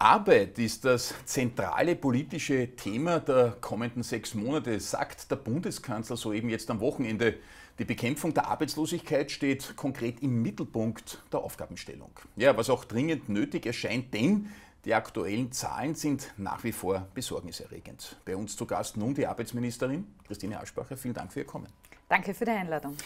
Arbeit ist das zentrale politische Thema der kommenden sechs Monate, sagt der Bundeskanzler soeben jetzt am Wochenende. Die Bekämpfung der Arbeitslosigkeit steht konkret im Mittelpunkt der Aufgabenstellung. Ja, was auch dringend nötig erscheint, denn die aktuellen Zahlen sind nach wie vor besorgniserregend. Bei uns zu Gast nun die Arbeitsministerin Christine Aschbacher. Vielen Dank für Ihr Kommen. Danke für die Einladung.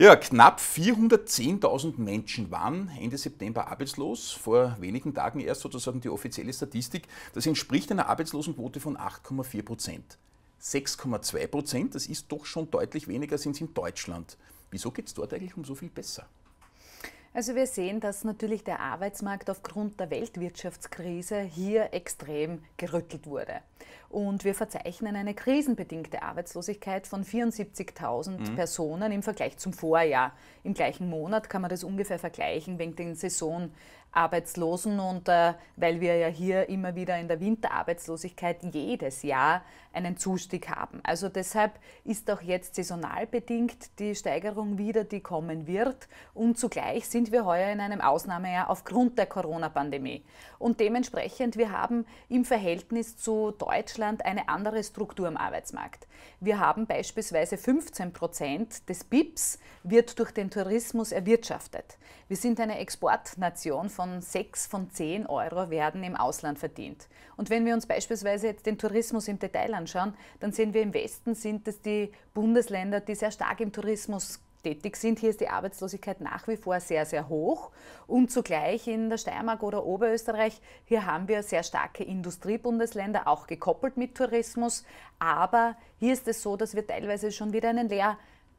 Ja, knapp 410.000 Menschen waren Ende September arbeitslos. Vor wenigen Tagen erst sozusagen die offizielle Statistik. Das entspricht einer Arbeitslosenquote von 8,4 Prozent. 6,2 Prozent, das ist doch schon deutlich weniger, sind es in Deutschland. Wieso geht es dort eigentlich um so viel besser? Also wir sehen, dass natürlich der Arbeitsmarkt aufgrund der Weltwirtschaftskrise hier extrem gerüttelt wurde. Und wir verzeichnen eine krisenbedingte Arbeitslosigkeit von 74.000 mhm. Personen im Vergleich zum Vorjahr. Im gleichen Monat kann man das ungefähr vergleichen wegen den Saison, Arbeitslosen und äh, weil wir ja hier immer wieder in der Winterarbeitslosigkeit jedes Jahr einen Zustieg haben. Also deshalb ist auch jetzt saisonal bedingt die Steigerung wieder, die kommen wird und zugleich sind wir heuer in einem Ausnahmejahr aufgrund der Corona-Pandemie. Und dementsprechend, wir haben im Verhältnis zu Deutschland eine andere Struktur im Arbeitsmarkt. Wir haben beispielsweise 15 Prozent des BIPs wird durch den Tourismus erwirtschaftet. Wir sind eine Exportnation von sechs von zehn Euro werden im Ausland verdient. Und wenn wir uns beispielsweise jetzt den Tourismus im Detail anschauen, dann sehen wir im Westen sind es die Bundesländer, die sehr stark im Tourismus tätig sind. Hier ist die Arbeitslosigkeit nach wie vor sehr, sehr hoch. Und zugleich in der Steiermark oder Oberösterreich, hier haben wir sehr starke Industriebundesländer, auch gekoppelt mit Tourismus. Aber hier ist es so, dass wir teilweise schon wieder einen Lehr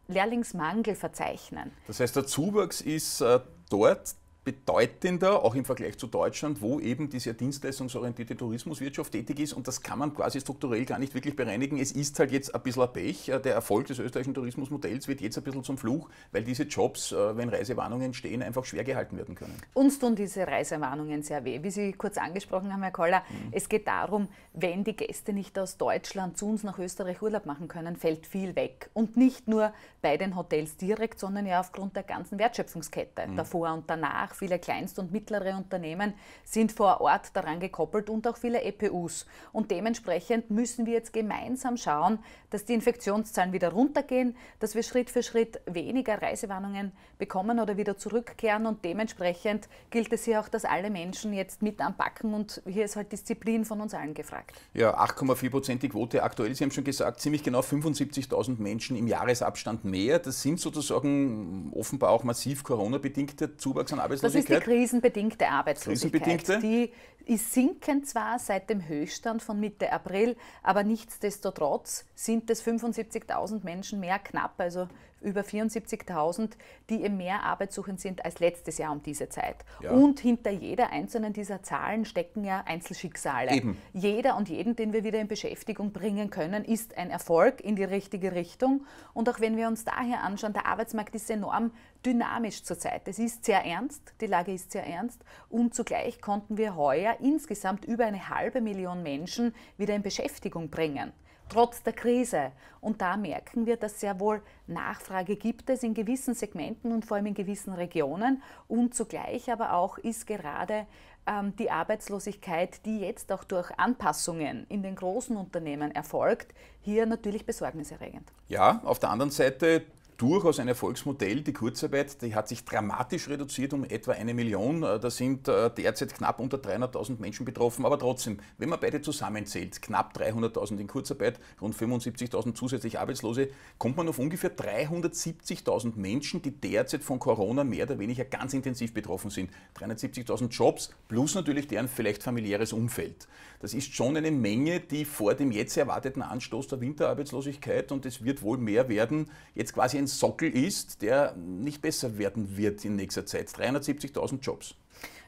Lehrlingsmangel verzeichnen. Das heißt, der Zuwachs ist äh, dort bedeutender, auch im Vergleich zu Deutschland, wo eben diese dienstleistungsorientierte Tourismuswirtschaft tätig ist und das kann man quasi strukturell gar nicht wirklich bereinigen. Es ist halt jetzt ein bisschen ein Pech. Äh, der Erfolg des österreichischen Tourismusmodells wird jetzt ein bisschen zum Fluch, weil diese Jobs, äh, wenn Reisewarnungen stehen, einfach schwer gehalten werden können. Uns tun diese Reisewarnungen sehr weh. Wie Sie kurz angesprochen haben, Herr Koller, mhm. es geht darum, wenn die Gäste nicht aus Deutschland zu uns nach Österreich Urlaub machen können, fällt viel weg. Und nicht nur bei den Hotels direkt, sondern ja aufgrund der ganzen Wertschöpfungskette mhm. davor und danach nach. Viele Kleinst- und mittlere Unternehmen sind vor Ort daran gekoppelt und auch viele EPUs. Und dementsprechend müssen wir jetzt gemeinsam schauen, dass die Infektionszahlen wieder runtergehen, dass wir Schritt für Schritt weniger Reisewarnungen bekommen oder wieder zurückkehren. Und dementsprechend gilt es hier auch, dass alle Menschen jetzt mit anpacken. Und hier ist halt Disziplin von uns allen gefragt. Ja, 8,4 Prozent die Quote aktuell. Sie haben schon gesagt, ziemlich genau 75.000 Menschen im Jahresabstand mehr. Das sind sozusagen offenbar auch massiv Corona-bedingte Zuwachs an Arbeitsplätzen. Das ist die krisenbedingte Arbeitslosigkeit. Krisenbedingte? Die ist sinken zwar seit dem Höchststand von Mitte April, aber nichtsdestotrotz sind es 75.000 Menschen mehr knapp, also über 74.000, die eben mehr arbeitssuchend sind als letztes Jahr um diese Zeit. Ja. Und hinter jeder einzelnen dieser Zahlen stecken ja Einzelschicksale. Eben. Jeder und jeden, den wir wieder in Beschäftigung bringen können, ist ein Erfolg in die richtige Richtung. Und auch wenn wir uns daher anschauen, der Arbeitsmarkt ist enorm dynamisch zurzeit. Es ist sehr ernst, die Lage ist sehr ernst. Und zugleich konnten wir heuer insgesamt über eine halbe Million Menschen wieder in Beschäftigung bringen trotz der Krise. Und da merken wir, dass sehr wohl Nachfrage gibt es in gewissen Segmenten und vor allem in gewissen Regionen. Und zugleich aber auch ist gerade ähm, die Arbeitslosigkeit, die jetzt auch durch Anpassungen in den großen Unternehmen erfolgt, hier natürlich besorgniserregend. Ja, auf der anderen Seite durchaus ein Erfolgsmodell. Die Kurzarbeit, die hat sich dramatisch reduziert um etwa eine Million. Äh, da sind äh, derzeit knapp unter 300.000 Menschen betroffen. Aber trotzdem, wenn man beide zusammenzählt, knapp 300.000 in Kurzarbeit, rund 75.000 zusätzlich Arbeitslose, kommt man auf ungefähr 370.000 Menschen, die derzeit von Corona mehr oder weniger ganz intensiv betroffen sind. 370.000 Jobs plus natürlich deren vielleicht familiäres Umfeld. Das ist schon eine Menge, die vor dem jetzt erwarteten Anstoß der Winterarbeitslosigkeit und es wird wohl mehr werden, jetzt quasi ein Sockel ist, der nicht besser werden wird in nächster Zeit. 370.000 Jobs.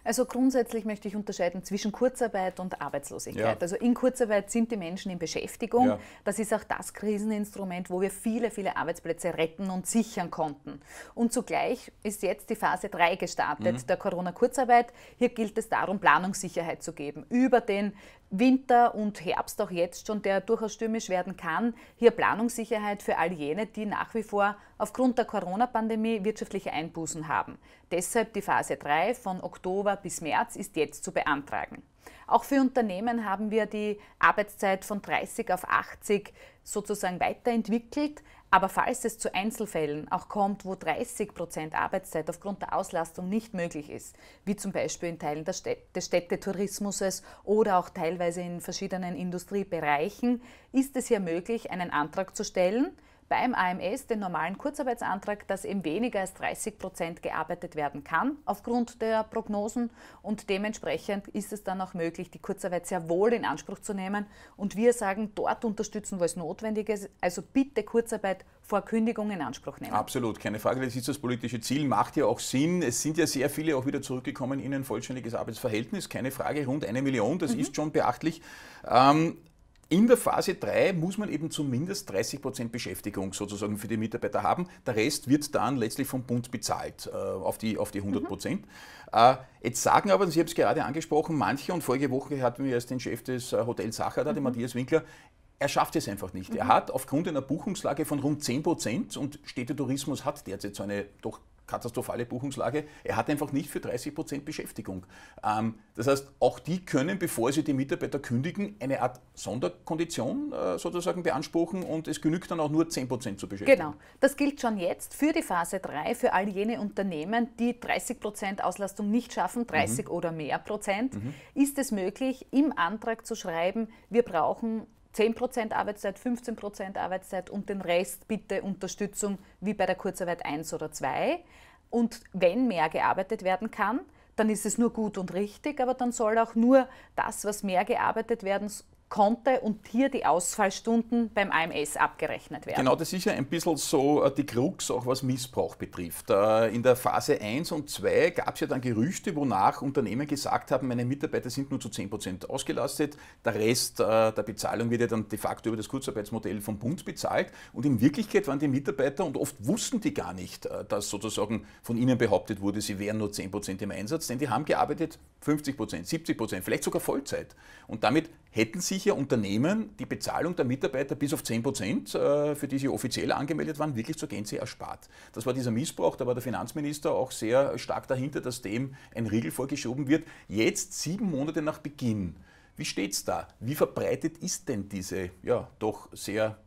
Also grundsätzlich möchte ich unterscheiden zwischen Kurzarbeit und Arbeitslosigkeit. Ja. Also in Kurzarbeit sind die Menschen in Beschäftigung. Ja. Das ist auch das Kriseninstrument, wo wir viele, viele Arbeitsplätze retten und sichern konnten. Und zugleich ist jetzt die Phase 3 gestartet mhm. der Corona-Kurzarbeit. Hier gilt es darum, Planungssicherheit zu geben über den Winter und Herbst auch jetzt schon, der durchaus stürmisch werden kann. Hier Planungssicherheit für all jene, die nach wie vor aufgrund der Corona-Pandemie wirtschaftliche Einbußen haben. Deshalb die Phase 3 von Oktober bis März ist jetzt zu beantragen. Auch für Unternehmen haben wir die Arbeitszeit von 30 auf 80 sozusagen weiterentwickelt. Aber falls es zu Einzelfällen auch kommt, wo 30 Prozent Arbeitszeit aufgrund der Auslastung nicht möglich ist, wie zum Beispiel in Teilen Städte, des Städtetourismus oder auch teilweise in verschiedenen Industriebereichen, ist es ja möglich, einen Antrag zu stellen, beim AMS den normalen Kurzarbeitsantrag, dass eben weniger als 30 Prozent gearbeitet werden kann aufgrund der Prognosen und dementsprechend ist es dann auch möglich, die Kurzarbeit sehr wohl in Anspruch zu nehmen und wir sagen, dort unterstützen, wo es notwendig ist. Also bitte Kurzarbeit vor Kündigung in Anspruch nehmen. Absolut, keine Frage. Das ist das politische Ziel, macht ja auch Sinn. Es sind ja sehr viele auch wieder zurückgekommen in ein vollständiges Arbeitsverhältnis, keine Frage, rund eine Million, das mhm. ist schon beachtlich. Ähm, in der Phase 3 muss man eben zumindest 30% Prozent Beschäftigung sozusagen für die Mitarbeiter haben. Der Rest wird dann letztlich vom Bund bezahlt äh, auf, die, auf die 100%. Mhm. Prozent. Mhm. Äh, jetzt sagen aber, Sie haben es gerade angesprochen, manche und vorige Woche hatten wir erst den Chef des äh, Hotels Sacher, mhm. den Matthias Winkler, er schafft es einfach nicht. Mhm. Er hat aufgrund einer Buchungslage von rund 10 Prozent und Städtetourismus hat derzeit so eine doch katastrophale Buchungslage. Er hat einfach nicht für 30 Prozent Beschäftigung. Ähm, das heißt, auch die können, bevor sie die Mitarbeiter kündigen, eine Art Sonderkondition äh, sozusagen beanspruchen und es genügt dann auch nur 10 Prozent zu beschäftigen. Genau, das gilt schon jetzt für die Phase 3 für all jene Unternehmen, die 30 Prozent Auslastung nicht schaffen, 30 mhm. oder mehr Prozent. Mhm. Ist es möglich, im Antrag zu schreiben, wir brauchen 10% Arbeitszeit, 15% Arbeitszeit und den Rest bitte Unterstützung wie bei der Kurzarbeit 1 oder 2. Und wenn mehr gearbeitet werden kann, dann ist es nur gut und richtig, aber dann soll auch nur das, was mehr gearbeitet werden konnte und hier die Ausfallstunden beim AMS abgerechnet werden. Genau, das ist ja ein bisschen so äh, die Krux, auch was Missbrauch betrifft. Äh, in der Phase 1 und 2 gab es ja dann Gerüchte, wonach Unternehmen gesagt haben, meine Mitarbeiter sind nur zu 10% ausgelastet, der Rest äh, der Bezahlung wird ja dann de facto über das Kurzarbeitsmodell vom Bund bezahlt und in Wirklichkeit waren die Mitarbeiter und oft wussten die gar nicht, dass sozusagen von ihnen behauptet wurde, sie wären nur 10% im Einsatz, denn die haben gearbeitet 50%, 70%, vielleicht sogar Vollzeit und damit hätten sich sämtliche Unternehmen die Bezahlung der Mitarbeiter bis auf 10 Prozent, äh, für die sie offiziell angemeldet waren, wirklich zur Gänze erspart. Das war dieser Missbrauch, da war der Finanzminister auch sehr stark dahinter, dass dem ein Riegel vorgeschoben wird. Jetzt, sieben Monate nach Beginn, wie steht es da? Wie verbreitet ist denn diese ja doch sehr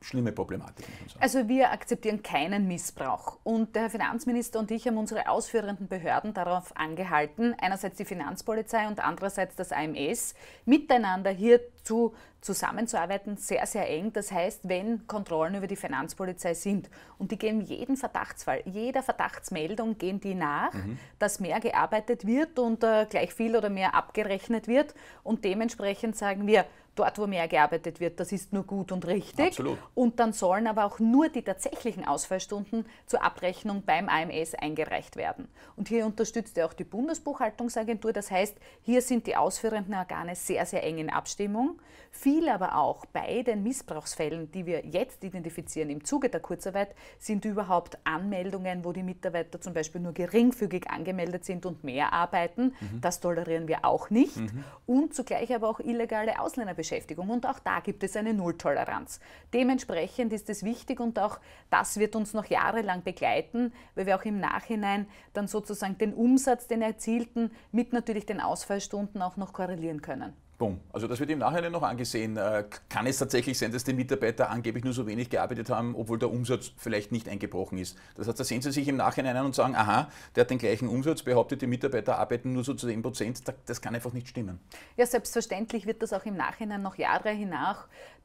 schlimme Problematik. Also wir akzeptieren keinen Missbrauch. Und der Herr Finanzminister und ich haben unsere ausführenden Behörden darauf angehalten, einerseits die Finanzpolizei und andererseits das AMS, miteinander hierzu zusammenzuarbeiten, sehr, sehr eng. Das heißt, wenn Kontrollen über die Finanzpolizei sind und die gehen jeden Verdachtsfall, jeder Verdachtsmeldung gehen die nach, mhm. dass mehr gearbeitet wird und äh, gleich viel oder mehr abgerechnet wird. Und dementsprechend sagen wir, dort, wo mehr gearbeitet wird, das ist nur gut und richtig. Absolut. Und dann sollen aber auch nur die tatsächlichen Ausfallstunden zur Abrechnung beim AMS eingereicht werden. Und hier unterstützt ja auch die Bundesbuchhaltungsagentur. Das heißt, hier sind die ausführenden Organe sehr, sehr eng in Abstimmung. Viel aber auch bei den Missbrauchsfällen, die wir jetzt identifizieren im Zuge der Kurzarbeit, sind überhaupt Anmeldungen, wo die Mitarbeiter zum Beispiel nur geringfügig angemeldet sind und mehr arbeiten. Mhm. Das tolerieren wir auch nicht. Mhm. Und zugleich aber auch illegale Ausländerbeschäftigungen. Beschäftigung. Und auch da gibt es eine Nulltoleranz. Dementsprechend ist es wichtig und auch das wird uns noch jahrelang begleiten, weil wir auch im Nachhinein dann sozusagen den Umsatz, den erzielten, mit natürlich den Ausfallstunden auch noch korrelieren können. Boom. Also das wird im Nachhinein noch angesehen. Äh, kann es tatsächlich sein, dass die Mitarbeiter angeblich nur so wenig gearbeitet haben, obwohl der Umsatz vielleicht nicht eingebrochen ist? Das heißt, da sehen Sie sich im Nachhinein an und sagen, aha, der hat den gleichen Umsatz, behauptet, die Mitarbeiter arbeiten nur so zu dem Prozent. Das kann einfach nicht stimmen. Ja, selbstverständlich wird das auch im Nachhinein noch Jahre hinaus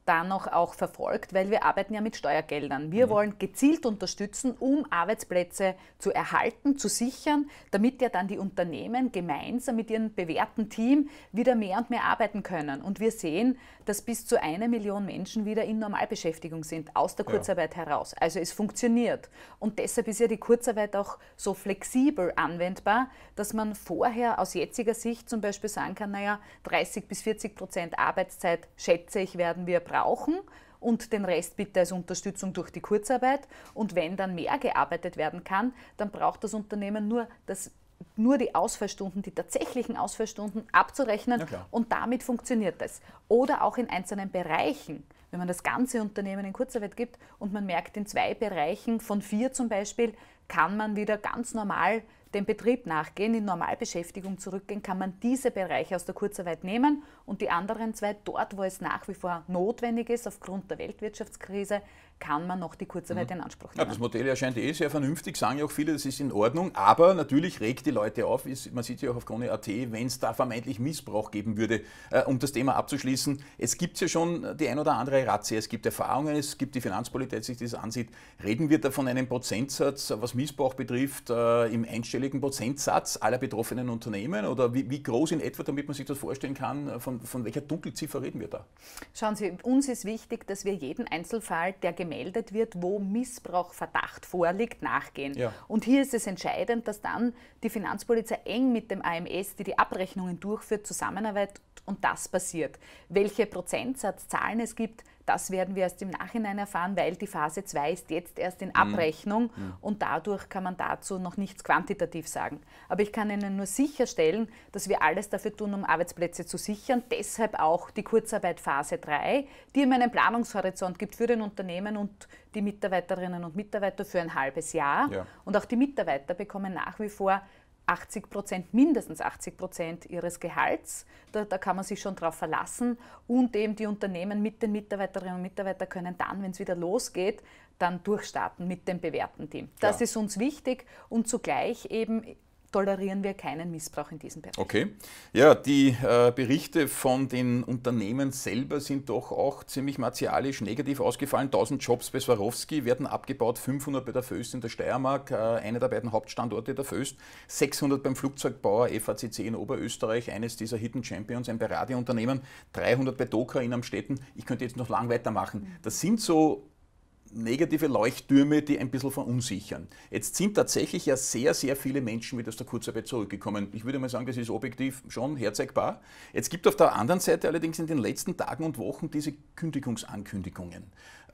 danach auch verfolgt, weil wir arbeiten ja mit Steuergeldern. Wir mhm. wollen gezielt unterstützen, um Arbeitsplätze zu erhalten, zu sichern, damit ja dann die Unternehmen gemeinsam mit ihrem bewährten Team wieder mehr und mehr arbeiten können. Und wir sehen, dass bis zu eine Million Menschen wieder in Normalbeschäftigung sind, aus der Kurzarbeit ja. heraus. Also es funktioniert. Und deshalb ist ja die Kurzarbeit auch so flexibel anwendbar, dass man vorher aus jetziger Sicht zum Beispiel sagen kann, naja, 30 bis 40 Prozent Arbeitszeit schätze ich, werden wir brauchen brauchen und den Rest bitte als Unterstützung durch die Kurzarbeit. Und wenn dann mehr gearbeitet werden kann, dann braucht das Unternehmen nur das nur die Ausfallstunden, die tatsächlichen Ausfallstunden abzurechnen ja, und damit funktioniert das. Oder auch in einzelnen Bereichen, wenn man das ganze Unternehmen in Kurzarbeit gibt und man merkt, in zwei Bereichen von vier zum Beispiel kann man wieder ganz normal dem Betrieb nachgehen, in Normalbeschäftigung zurückgehen, kann man diese Bereiche aus der Kurzarbeit nehmen und die anderen zwei dort, wo es nach wie vor notwendig ist, aufgrund der Weltwirtschaftskrise, kann man noch die Kurzarbeit mhm. in Anspruch nehmen. Ja, das Modell erscheint eh sehr vernünftig, sagen ja auch viele, das ist in Ordnung, aber natürlich regt die Leute auf, ist, man sieht ja auch auf Krone.at, wenn es da vermeintlich Missbrauch geben würde. Äh, um das Thema abzuschließen, es gibt ja schon die ein oder andere Razzia, es gibt Erfahrungen, es gibt die Finanzpolitik, die sich das ansieht. Reden wir da von einem Prozentsatz, was Missbrauch betrifft, äh, im einstelligen Prozentsatz aller betroffenen Unternehmen oder wie, wie, groß in etwa, damit man sich das vorstellen kann, äh, von, von welcher Dunkelziffer reden wir da? Schauen Sie, uns ist wichtig, dass wir jeden Einzelfall, der gemeldet gemeldet wird, wo Missbrauchverdacht vorliegt, nachgehen. Ja. Und hier ist es entscheidend, dass dann die Finanzpolizei eng mit dem AMS, die die Abrechnungen durchführt, zusammenarbeitet und das passiert. Welche Prozentsatzzahlen es gibt, das werden wir erst im Nachhinein erfahren, weil die Phase 2 ist jetzt erst in mhm. Abrechnung mhm. und dadurch kann man dazu noch nichts quantitativ sagen. Aber ich kann Ihnen nur sicherstellen, dass wir alles dafür tun, um Arbeitsplätze zu sichern. Deshalb auch die Kurzarbeit Phase 3, die ihm einen Planungshorizont gibt für den Unternehmen und die Mitarbeiterinnen und Mitarbeiter für ein halbes Jahr. Ja. Und auch die Mitarbeiter bekommen nach wie vor 80 Prozent, mindestens 80 Prozent ihres Gehalts. Da, da, kann man sich schon drauf verlassen. Und eben die Unternehmen mit den Mitarbeiterinnen und Mitarbeitern können dann, wenn es wieder losgeht, dann durchstarten mit dem bewährten Team. Das ja. ist uns wichtig und zugleich eben tolerieren wir keinen Missbrauch in diesem Bereich. Okay. Ja, die äh, Berichte von den Unternehmen selber sind doch auch ziemlich martialisch negativ ausgefallen. 1000 Jobs bei Swarovski werden abgebaut, 500 bei der Föst in der Steiermark, äh, einer der beiden Hauptstandorte der Föst, 600 beim Flugzeugbauer FACC in Oberösterreich, eines dieser Hidden Champions, ein Paradeunternehmen, 300 bei Doka in Amstetten. Ich könnte jetzt noch lang weitermachen. Das sind so negative Leuchttürme, die ein bisschen verunsichern. Jetzt sind tatsächlich ja sehr, sehr viele Menschen wieder aus der Kurzarbeit zurückgekommen. Ich würde mal sagen, das ist objektiv schon herzeigbar. Jetzt gibt auf der anderen Seite allerdings in den letzten Tagen und Wochen diese Kündigungsankündigungen.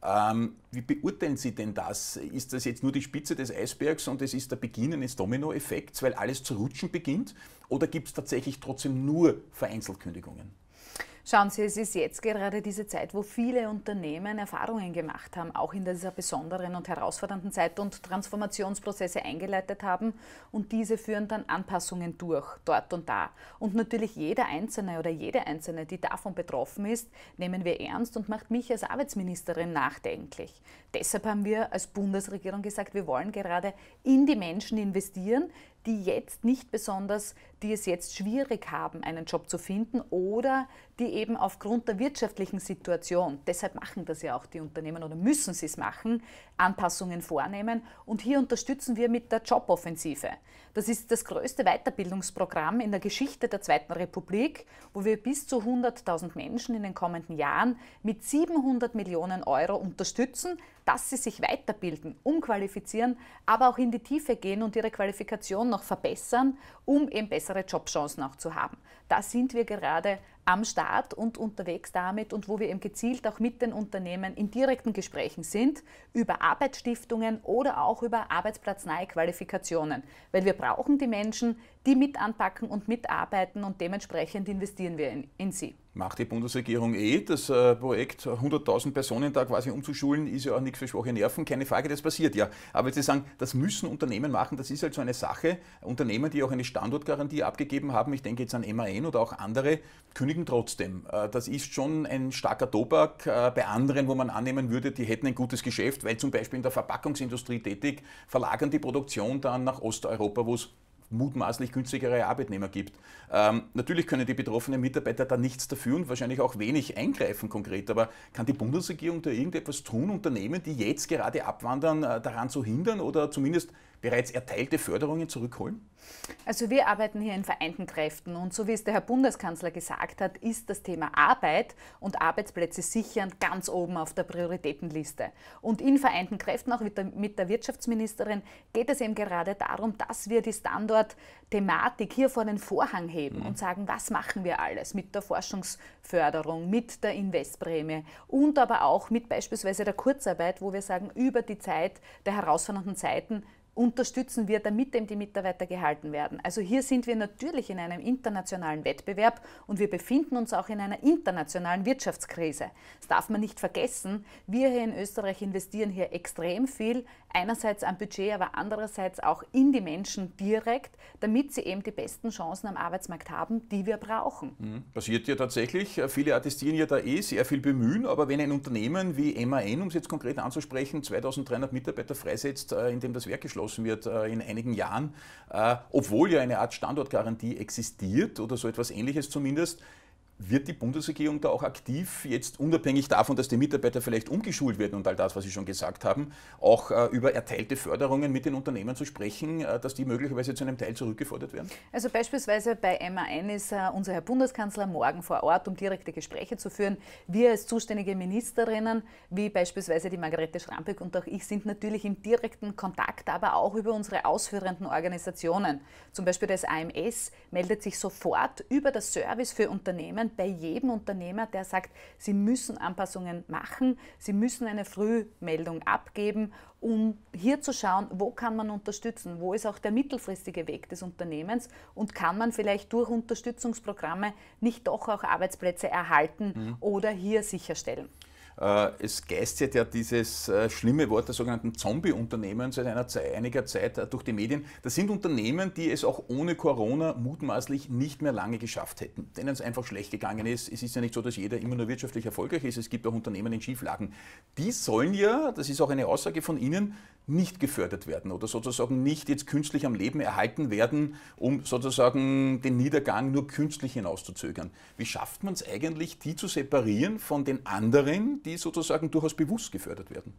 Ähm, wie beurteilen Sie denn das? Ist das jetzt nur die Spitze des Eisbergs und es ist der Beginn eines Dominoeffekts, weil alles zu rutschen beginnt? Oder gibt es tatsächlich trotzdem nur Vereinzelkündigungen? Schauen Sie, es ist jetzt gerade diese Zeit, wo viele Unternehmen Erfahrungen gemacht haben, auch in dieser besonderen und herausfordernden Zeit und Transformationsprozesse eingeleitet haben und diese führen dann Anpassungen durch, dort und da. Und natürlich jeder Einzelne oder jede Einzelne, die davon betroffen ist, nehmen wir ernst und macht mich als Arbeitsministerin nachdenklich. Deshalb haben wir als Bundesregierung gesagt, wir wollen gerade in die Menschen investieren, die jetzt nicht besonders, die es jetzt schwierig haben, einen Job zu finden oder die eben aufgrund der wirtschaftlichen Situation, deshalb machen das ja auch die Unternehmen oder müssen sie es machen, Anpassungen vornehmen. Und hier unterstützen wir mit der Joboffensive. Das ist das größte Weiterbildungsprogramm in der Geschichte der Zweiten Republik, wo wir bis zu 100.000 Menschen in den kommenden Jahren mit 700 Millionen Euro unterstützen, dass sie sich weiterbilden, umqualifizieren, aber auch in die Tiefe gehen und ihre Qualifikation noch verbessern, um eben bessere Jobchancen auch zu haben. Da sind wir gerade am Start und unterwegs damit und wo wir eben gezielt auch mit den Unternehmen in direkten Gesprächen sind über Arbeitsstiftungen oder auch über arbeitsplatznahe Qualifikationen, weil wir brauchen die Menschen, die mit anpacken und mitarbeiten und dementsprechend investieren wir in, in sie. Macht die Bundesregierung eh. Das äh, Projekt 100.000 Personen da quasi umzuschulen, ist ja auch nichts für schwache Nerven, keine Frage, das passiert ja. Aber Sie sagen, das müssen Unternehmen machen, das ist halt so eine Sache. Unternehmen, die auch eine Standortgarantie abgegeben haben, ich denke jetzt an MAN oder auch andere, kündigen trotzdem. Äh, das ist schon ein starker Tobak. Äh, bei anderen, wo man annehmen würde, die hätten ein gutes Geschäft, weil zum Beispiel in der Verpackungsindustrie tätig, verlagern die Produktion dann nach Osteuropa, wo es mutmaßlich günstigere Arbeitnehmer gibt. Ähm, natürlich können die betroffenen Mitarbeiter da nichts dafür und wahrscheinlich auch wenig eingreifen konkret, aber kann die Bundesregierung da irgendetwas tun, Unternehmen, die jetzt gerade abwandern, äh, daran zu hindern oder zumindest bereits erteilte Förderungen zurückholen? Also wir arbeiten hier in vereinten Kräften und so wie es der Herr Bundeskanzler gesagt hat, ist das Thema Arbeit und Arbeitsplätze sichern ganz oben auf der Prioritätenliste. Und in vereinten Kräften, auch mit der, mit der Wirtschaftsministerin, geht es eben gerade darum, dass wir die Standortthematik hier vor den Vorhang heben mhm. und sagen, was machen wir alles mit der Forschungsförderung, mit der Investprämie und aber auch mit beispielsweise der Kurzarbeit, wo wir sagen, über die Zeit der herausfordernden Zeiten unterstützen wir, damit eben die Mitarbeiter gehalten werden. Also hier sind wir natürlich in einem internationalen Wettbewerb und wir befinden uns auch in einer internationalen Wirtschaftskrise. Das darf man nicht vergessen. Wir hier in Österreich investieren hier extrem viel einerseits am Budget, aber andererseits auch in die Menschen direkt, damit sie eben die besten Chancen am Arbeitsmarkt haben, die wir brauchen. Mhm. Passiert ja tatsächlich. Viele attestieren ja da eh sehr viel bemühen, aber wenn ein Unternehmen wie MAN, um es jetzt konkret anzusprechen, 2300 Mitarbeiter freisetzt, äh, indem das Werk geschlossen wird äh, in einigen Jahren, äh, obwohl ja eine Art Standortgarantie existiert oder so etwas ähnliches zumindest, wird die Bundesregierung da auch aktiv, jetzt unabhängig davon, dass die Mitarbeiter vielleicht umgeschult werden und all das, was Sie schon gesagt haben, auch äh, über erteilte Förderungen mit den Unternehmen zu sprechen, äh, dass die möglicherweise zu einem Teil zurückgefordert werden? Also beispielsweise bei MAN ist äh, unser Herr Bundeskanzler morgen vor Ort, um direkte Gespräche zu führen. Wir als zuständige Ministerinnen, wie beispielsweise die Margarete Schrampeck und auch ich, sind natürlich im direkten Kontakt, aber auch über unsere ausführenden Organisationen. Zum Beispiel das AMS meldet sich sofort über das Service für Unternehmen anscheinend bei jedem Unternehmer, der sagt, sie müssen Anpassungen machen, sie müssen eine Frühmeldung abgeben, um hier zu schauen, wo kann man unterstützen, wo ist auch der mittelfristige Weg des Unternehmens und kann man vielleicht durch Unterstützungsprogramme nicht doch auch Arbeitsplätze erhalten mhm. oder hier sicherstellen. Äh, es geistert ja dieses äh, schlimme Wort der sogenannten Zombie-Unternehmen seit einer, einiger Zeit äh, durch die Medien. Das sind Unternehmen, die es auch ohne Corona mutmaßlich nicht mehr lange geschafft hätten, denen es einfach schlecht gegangen ist. Es ist ja nicht so, dass jeder immer nur wirtschaftlich erfolgreich ist. Es gibt auch Unternehmen in Schieflagen. Die sollen ja, das ist auch eine Aussage von Ihnen, nicht gefördert werden oder sozusagen nicht jetzt künstlich am Leben erhalten werden, um sozusagen den Niedergang nur künstlich hinauszuzögern. Wie schafft man es eigentlich, die zu separieren von den anderen, die sozusagen durchaus bewusst gefördert werden?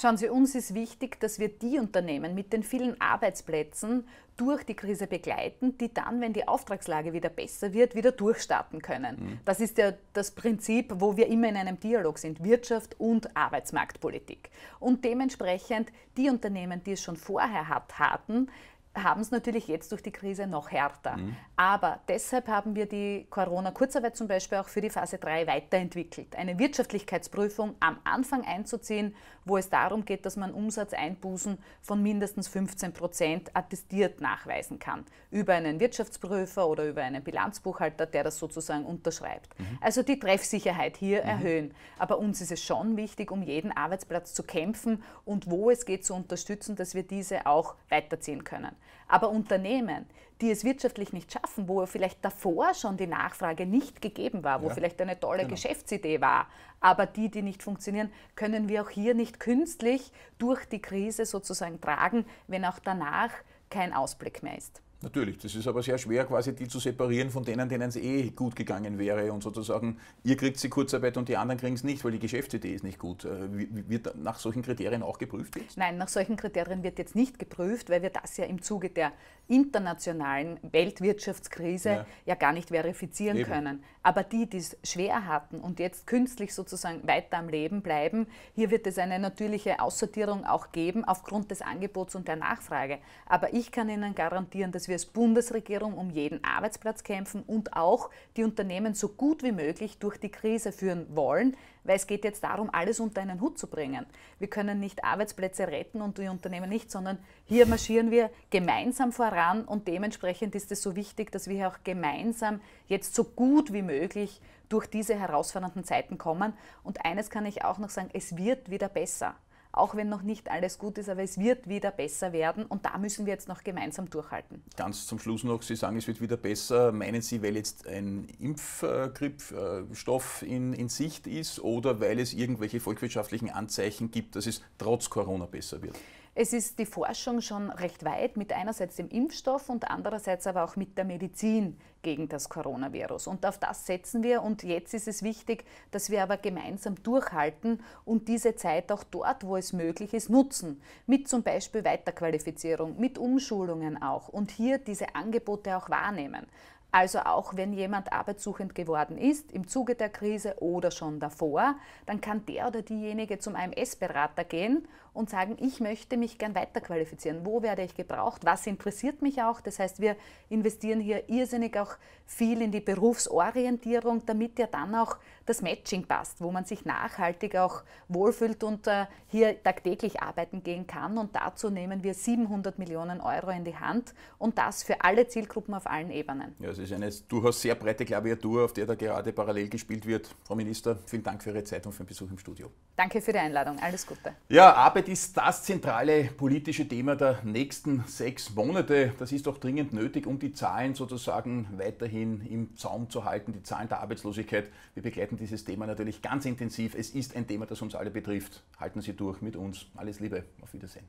Schauen Sie, uns ist wichtig, dass wir die Unternehmen mit den vielen Arbeitsplätzen durch die Krise begleiten, die dann, wenn die Auftragslage wieder besser wird, wieder durchstarten können. Mhm. Das ist ja das Prinzip, wo wir immer in einem Dialog sind, Wirtschaft und Arbeitsmarktpolitik. Und dementsprechend die Unternehmen, die es schon vorher hat, hatten, haben es natürlich jetzt durch die Krise noch härter. Mhm. Aber deshalb haben wir die Corona-Kurzarbeit zum Beispiel auch für die Phase 3 weiterentwickelt. Eine Wirtschaftlichkeitsprüfung am Anfang einzuziehen, wo es darum geht, dass man Umsatzeinbußen von mindestens 15 Prozent attestiert nachweisen kann. Über einen Wirtschaftsprüfer oder über einen Bilanzbuchhalter, der das sozusagen unterschreibt. Mhm. Also die Treffsicherheit hier mhm. erhöhen. Aber uns ist es schon wichtig, um jeden Arbeitsplatz zu kämpfen und wo es geht zu unterstützen, dass wir diese auch weiterziehen können. Aber Unternehmen, die es wirtschaftlich nicht schaffen, wo vielleicht davor schon die Nachfrage nicht gegeben war, wo ja, vielleicht eine tolle genau. Geschäftsidee war, aber die, die nicht funktionieren, können wir auch hier nicht künstlich durch die Krise sozusagen tragen, wenn auch danach kein Ausblick mehr ist. Natürlich, das ist aber sehr schwer, quasi die zu separieren von denen, denen es eh gut gegangen wäre und sozusagen, ihr kriegt die Kurzarbeit und die anderen kriegen es nicht, weil die Geschäftsidee ist nicht gut. Äh, wird nach solchen Kriterien auch geprüft jetzt? Nein, nach solchen Kriterien wird jetzt nicht geprüft, weil wir das ja im Zuge der internationalen Weltwirtschaftskrise ja, ja gar nicht verifizieren Eben. können. Aber die, die es schwer hatten und jetzt künstlich sozusagen weiter am Leben bleiben, hier wird es eine natürliche Aussortierung auch geben aufgrund des Angebots und der Nachfrage. Aber ich kann Ihnen garantieren, dass wir wir als Bundesregierung um jeden Arbeitsplatz kämpfen und auch die Unternehmen so gut wie möglich durch die Krise führen wollen, weil es geht jetzt darum, alles unter einen Hut zu bringen. Wir können nicht Arbeitsplätze retten und die Unternehmen nicht, sondern hier marschieren wir gemeinsam voran und dementsprechend ist es so wichtig, dass wir auch gemeinsam jetzt so gut wie möglich durch diese herausfordernden Zeiten kommen. Und eines kann ich auch noch sagen, es wird wieder besser auch wenn noch nicht alles gut ist, aber es wird wieder besser werden und da müssen wir jetzt noch gemeinsam durchhalten. Ganz zum Schluss noch, Sie sagen, es wird wieder besser. Meinen Sie, weil jetzt ein Impfgrippstoff in, in Sicht ist oder weil es irgendwelche volkswirtschaftlichen Anzeichen gibt, dass es trotz Corona besser wird? Es ist die Forschung schon recht weit mit einerseits dem Impfstoff und andererseits aber auch mit der Medizin gegen das Coronavirus. Und auf das setzen wir. Und jetzt ist es wichtig, dass wir aber gemeinsam durchhalten und diese Zeit auch dort, wo es möglich ist, nutzen. Mit zum Beispiel Weiterqualifizierung, mit Umschulungen auch und hier diese Angebote auch wahrnehmen. Also auch wenn jemand arbeitssuchend geworden ist, im Zuge der Krise oder schon davor, dann kann der oder diejenige zum AMS-Berater gehen und sagen, ich möchte mich gern weiterqualifizieren. Wo werde ich gebraucht? Was interessiert mich auch? Das heißt, wir investieren hier irrsinnig auch viel in die Berufsorientierung, damit ja dann auch das Matching passt, wo man sich nachhaltig auch wohlfühlt und äh, hier tagtäglich arbeiten gehen kann. Und dazu nehmen wir 700 Millionen Euro in die Hand und das für alle Zielgruppen auf allen Ebenen. Ja, es ist eine durchaus sehr breite Klaviatur, auf der da gerade parallel gespielt wird. Frau Minister, vielen Dank für Ihre Zeit und für den Besuch im Studio. Danke für die Einladung. Alles Gute. Ja, Arbeit Arbeit ist das zentrale politische Thema der nächsten sechs Monate. Das ist auch dringend nötig, um die Zahlen sozusagen weiterhin im Zaum zu halten, die Zahlen der Arbeitslosigkeit. Wir begleiten dieses Thema natürlich ganz intensiv. Es ist ein Thema, das uns alle betrifft. Halten Sie durch mit uns. Alles Liebe. Auf Wiedersehen.